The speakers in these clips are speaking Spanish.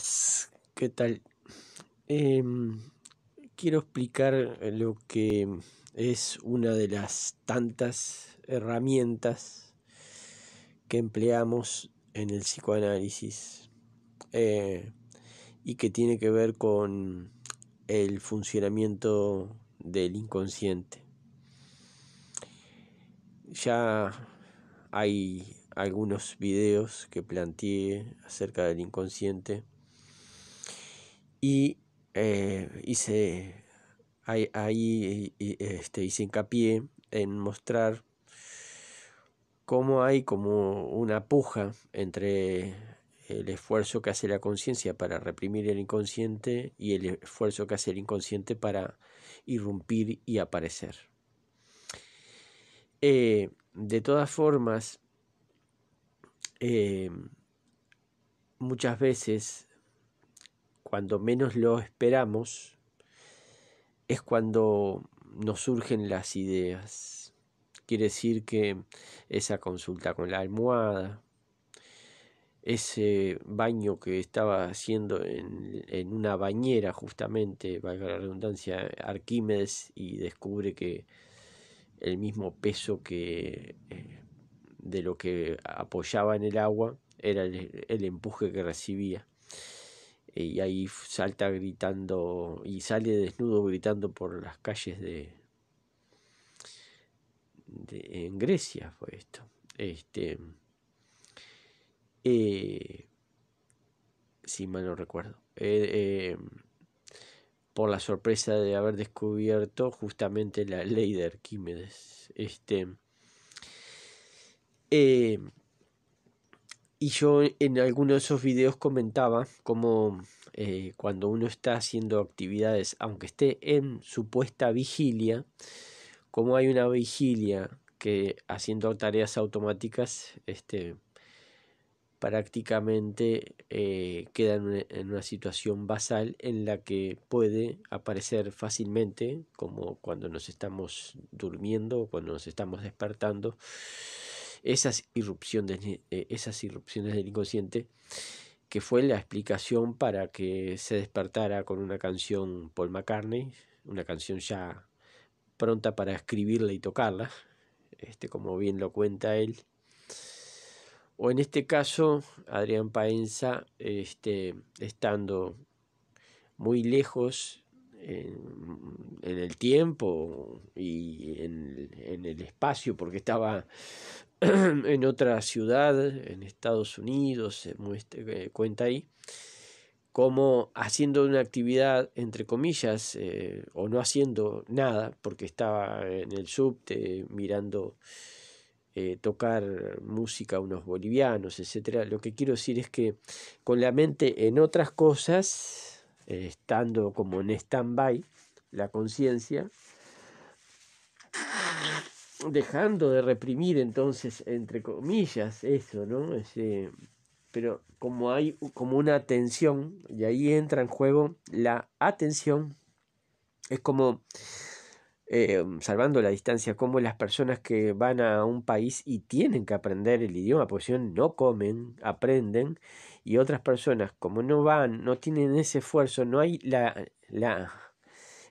Pues, ¿qué tal? Em, quiero explicar lo que es una de las tantas herramientas que empleamos en el psicoanálisis eh, y que tiene que ver con el funcionamiento del inconsciente. Ya hay algunos videos que planteé acerca del inconsciente y eh, hice ahí, este, hice hincapié en mostrar cómo hay como una puja entre el esfuerzo que hace la conciencia para reprimir el inconsciente y el esfuerzo que hace el inconsciente para irrumpir y aparecer. Eh, de todas formas, eh, muchas veces cuando menos lo esperamos, es cuando nos surgen las ideas. Quiere decir que esa consulta con la almohada, ese baño que estaba haciendo en, una bañera justamente, valga la redundancia, Arquímedes y descubre que el mismo peso que eh, de lo que apoyaba en el agua era el empuje que recibía. Eh, y ahí salta gritando y sale desnudo gritando por las calles de, en Grecia fue esto este eh, si mal no recuerdo eh, por la sorpresa de haber descubierto justamente la ley de Arquímedes este y yo en algunos de esos videos comentaba como eh, cuando uno está haciendo actividades, aunque esté en supuesta vigilia, como hay una vigilia que haciendo tareas automáticas, este, prácticamente eh, queda en una, en una, situación basal en la que puede aparecer fácilmente, como cuando nos estamos durmiendo o cuando nos estamos despertando, esas irrupciones, eh, esas del inconsciente, que fue la explicación para que se despertara con una canción Paul McCartney, una canción ya pronta para escribirla y tocarla, este, como bien lo cuenta él. O en este caso, Adrián Paenza, este, estando muy lejos en, el tiempo y en, en, el espacio, porque estaba en otra ciudad, en Estados Unidos, se eh, cuenta ahí, como haciendo una actividad, entre comillas, eh, o no haciendo nada, porque estaba en el subte mirando eh, tocar música a unos bolivianos, etc. Lo que quiero decir es que con la mente en otras cosas, estando como en stand-by, la conciencia, dejando de reprimir entonces, entre comillas, eso, ¿no? Este, pero como hay como una atención y ahí entra en juego la atención, es como, em, salvando la distancia, como las personas que van a un país y tienen que aprender el idioma, porque si no comen, aprenden, y otras personas como no van, no tienen ese esfuerzo, no hay la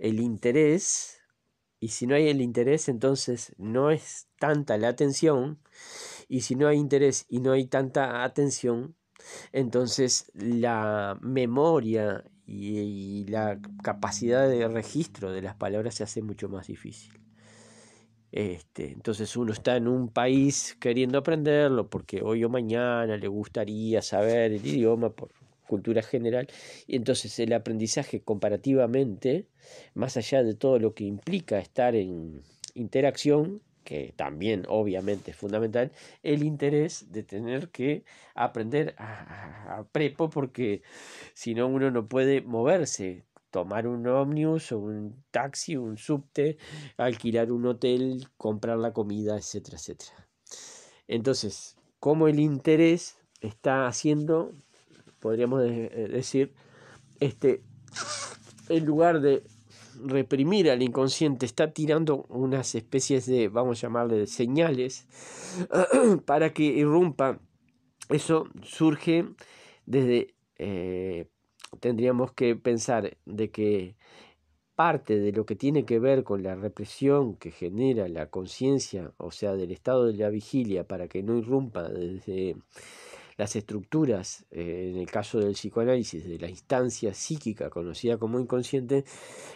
el interés y si no hay el interés, entonces no es tanta la atención. Y si no hay interés y no hay tanta atención, entonces la memoria y, la capacidad de registro de las palabras se hace mucho más difícil. Este, entonces uno está en un país queriendo aprenderlo porque hoy o mañana le gustaría saber el idioma por cultura general, y entonces el aprendizaje comparativamente, más allá de todo lo que implica estar en interacción, que también obviamente es fundamental, el interés de tener que aprender a, prepo, porque si no uno no puede moverse, tomar un ómnibus o un taxi, un subte, alquilar un hotel, comprar la comida, etcétera, etcétera. Entonces, ¿cómo el interés está haciendo podríamos eh, decir, este, en lugar de reprimir al inconsciente, está tirando unas especies de, vamos a llamarle, señales para que irrumpa. Eso surge desde, eh, tendríamos que pensar de que parte de lo que tiene que ver con la represión que genera la conciencia, o sea, del estado de la vigilia, para que no irrumpa desde las estructuras, eh, en el caso del psicoanálisis, de la instancia psíquica conocida como inconsciente,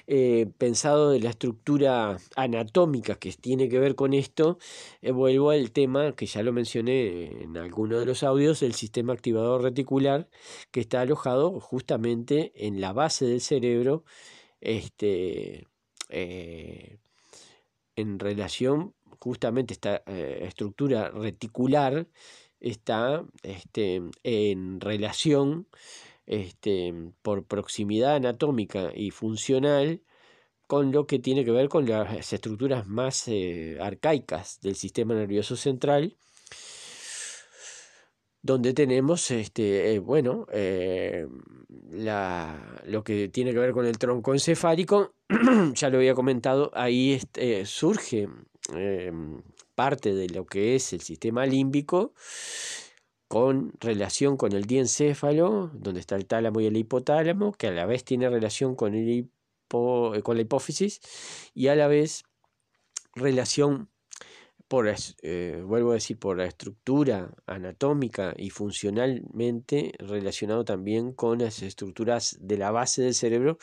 eh, pensado de la estructura anatómica que tiene que ver con esto, eh, vuelvo al tema que ya lo mencioné en alguno de los audios, el sistema activador reticular, que está alojado justamente en la base del cerebro, este, en relación justamente esta estructura reticular está este, en relación este, por proximidad anatómica y funcional con lo que tiene que ver con las estructuras más eh, arcaicas del sistema nervioso central, donde tenemos, este, eh, bueno, eh, lo que tiene que ver con el tronco encefálico, ya lo había comentado, ahí este, surge em, parte de lo que es el sistema límbico, con relación con el diencéfalo, donde está el tálamo y el hipotálamo, que a la vez tiene relación con, el eh, con la hipófisis y a la vez relación por, eh, vuelvo a decir, por la estructura anatómica y funcionalmente relacionado también con las estructuras de la base del cerebro,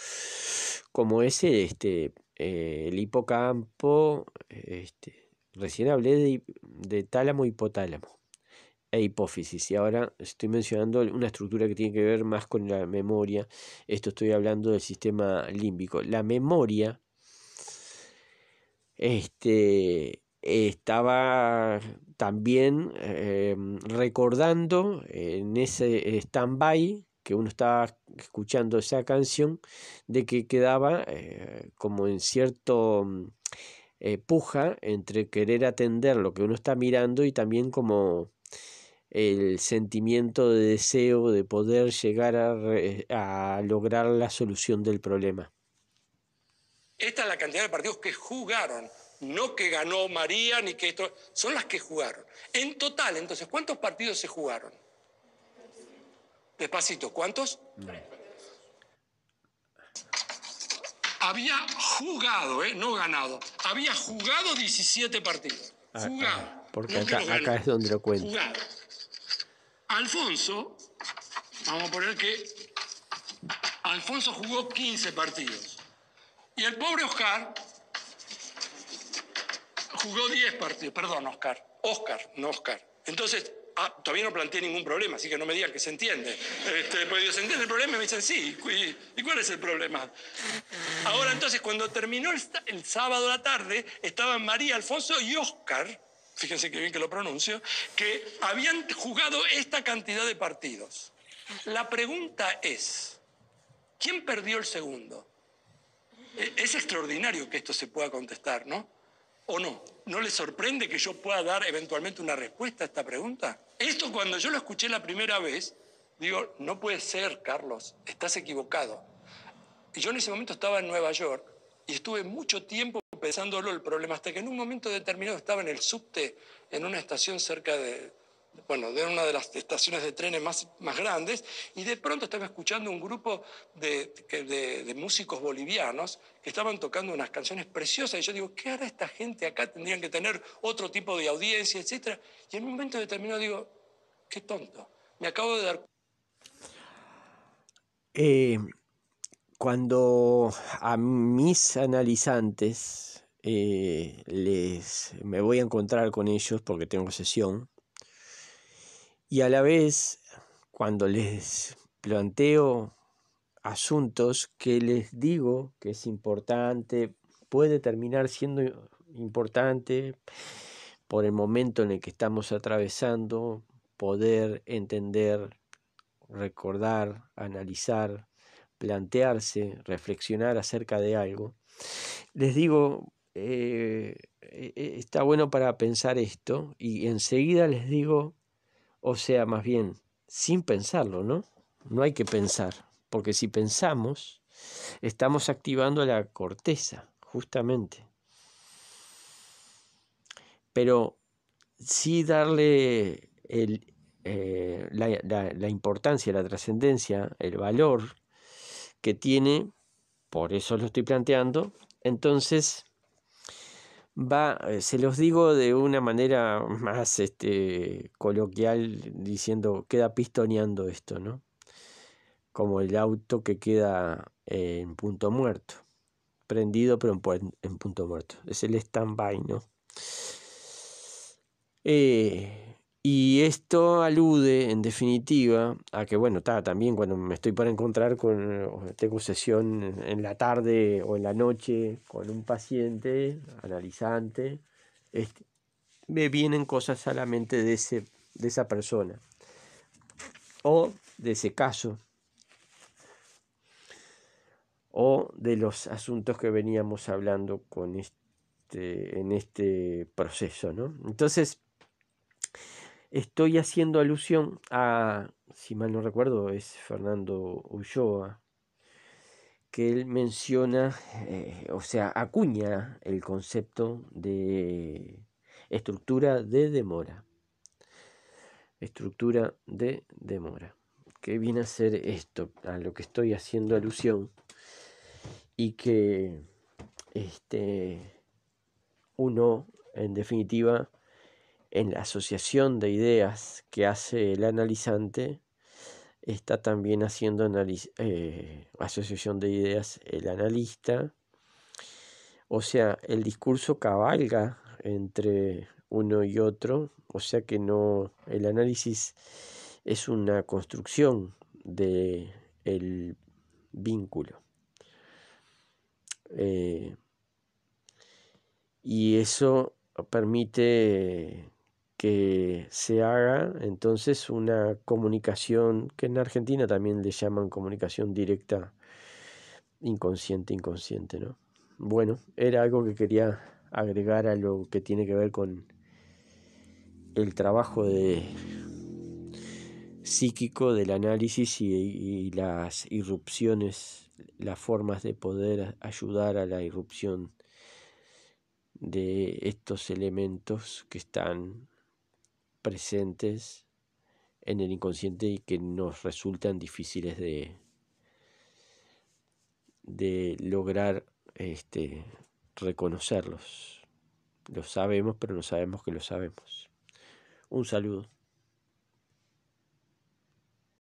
como es este, eh, el hipocampo, este, Recién hablé de, tálamo, hipotálamo e hipófisis y ahora estoy mencionando una estructura que tiene que ver más con la memoria. Esto estoy hablando del sistema límbico. La memoria este, estaba también em, recordando en ese stand-by que uno estaba escuchando esa canción, de que quedaba eh, como en cierto eh, puja entre querer atender lo que uno está mirando y también como el sentimiento de deseo de poder llegar a, lograr la solución del problema. Esta es la cantidad de partidos que jugaron, no que ganó María ni que esto, son las que jugaron. En total, entonces, ¿cuántos partidos se jugaron? Despacito, ¿cuántos? había jugado, eh, no ganado, había jugado 17 partidos. Ah, jugado. Ah, porque acá, es donde lo cuento. Alfonso, vamos a poner que Alfonso jugó 15 partidos. Y el pobre Oscar jugó 10 partidos. Perdón, Oscar. Oscar, no Oscar. Entonces, ah, todavía no planteé ningún problema, así que no me digan que se entiende. Este, pues, ¿se entiende el problema? me dicen, sí, ¿y cuál es el problema? Ahora entonces, cuando terminó el, sábado la tarde, estaban María, Alfonso y Oscar, fíjense que bien que lo pronuncio, que habían jugado esta cantidad de partidos. La pregunta es, ¿quién perdió el segundo? E-, es extraordinario que esto se pueda contestar, ¿no? ¿O no? ¿No le sorprende que yo pueda dar eventualmente una respuesta a esta pregunta? Esto cuando yo lo escuché la primera vez, digo, no puede ser, Carlos, estás equivocado. Yo en ese momento estaba en Nueva York y estuve mucho tiempo pensándolo el problema, hasta que en un momento determinado estaba en el subte, en una estación cerca de, bueno, de una de las estaciones de trenes más, grandes, y de pronto estaba escuchando un grupo de, músicos bolivianos que estaban tocando unas canciones preciosas, y yo digo, ¿qué hará esta gente acá? Tendrían que tener otro tipo de audiencia, etc. Y en un momento determinado digo, qué tonto, me acabo de dar cuenta. Eh, cuando a mis analizantes eh, me voy a encontrar con ellos porque tengo sesión, y a la vez, cuando les planteo asuntos que les digo que es importante, puede terminar siendo importante por el momento en el que estamos atravesando, poder entender, recordar, analizar, plantearse, reflexionar acerca de algo. Les digo, eh, eh, está bueno para pensar esto y enseguida les digo o sea, más bien, sin pensarlo, ¿no? No hay que pensar, porque si pensamos, estamos activando la corteza, justamente. Pero sí darle eh, la importancia, la trascendencia, el valor que tiene, por eso lo estoy planteando, entonces va, eh, se los digo de una manera más este, coloquial, diciendo, queda pistoneando esto, ¿no? Como el auto que queda en punto muerto, prendido pero en, punto muerto. Es el stand-by, ¿no? Eh, y esto alude, en definitiva, a que, bueno, también cuando me estoy para encontrar con, eh, tengo sesión en la tarde o en la noche con un paciente, analizante, este, me vienen cosas a la mente de, ese, de esa persona o de ese caso o de los asuntos que veníamos hablando con este, en este proceso, ¿no? Entonces, Estoy haciendo alusión a, si mal no recuerdo, es Fernando Ulloa, que él menciona, eh, o sea, acuña el concepto de estructura de demora. Estructura de demora. Que viene a ser esto, a lo que estoy haciendo alusión. Y que este, uno, en definitiva, en la asociación de ideas que hace el analizante, está también haciendo eh, asociación de ideas el analista. O sea, el discurso cabalga entre uno y otro, o sea que no el análisis es una construcción del el vínculo. Eh, y eso permite que se haga entonces una comunicación que en Argentina también le llaman comunicación directa, inconsciente, inconsciente, ¿no? Bueno, era algo que quería agregar a lo que tiene que ver con el trabajo de psíquico del análisis y, y las irrupciones, las formas de poder ayudar a la irrupción de estos elementos que están presentes en el inconsciente y que nos resultan difíciles de, de lograr este, reconocerlos. Lo sabemos, pero no sabemos que lo sabemos. Un saludo.